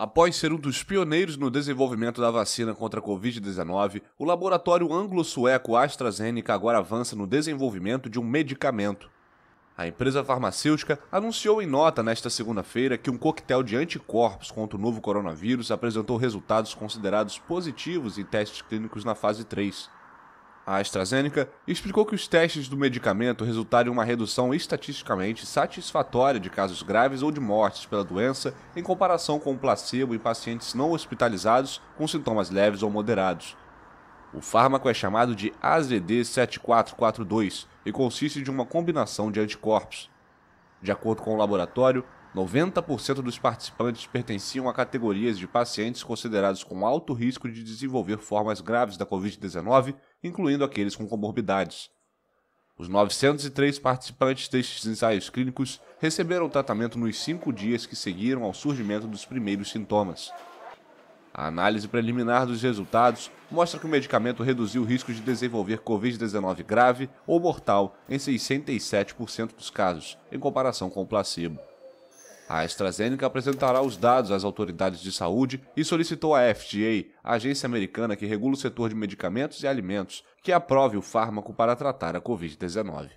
Após ser um dos pioneiros no desenvolvimento da vacina contra a Covid-19, o laboratório anglo-sueco AstraZeneca agora avança no desenvolvimento de um medicamento. A empresa farmacêutica anunciou em nota nesta segunda-feira que um coquetel de anticorpos contra o novo coronavírus apresentou resultados considerados positivos em testes clínicos na fase 3. A AstraZeneca explicou que os testes do medicamento resultaram em uma redução estatisticamente satisfatória de casos graves ou de mortes pela doença em comparação com o placebo em pacientes não hospitalizados com sintomas leves ou moderados. O fármaco é chamado de AZD7442 e consiste de uma combinação de anticorpos. De acordo com o laboratório, 90% dos participantes pertenciam a categorias de pacientes considerados com alto risco de desenvolver formas graves da Covid-19, incluindo aqueles com comorbidades. Os 903 participantes destes ensaios clínicos receberam tratamento nos cinco dias que seguiram ao surgimento dos primeiros sintomas. A análise preliminar dos resultados mostra que o medicamento reduziu o risco de desenvolver Covid-19 grave ou mortal em 67% dos casos, em comparação com o placebo. A AstraZeneca apresentará os dados às autoridades de saúde e solicitou à FDA, a agência americana que regula o setor de medicamentos e alimentos, que aprove o fármaco para tratar a Covid-19.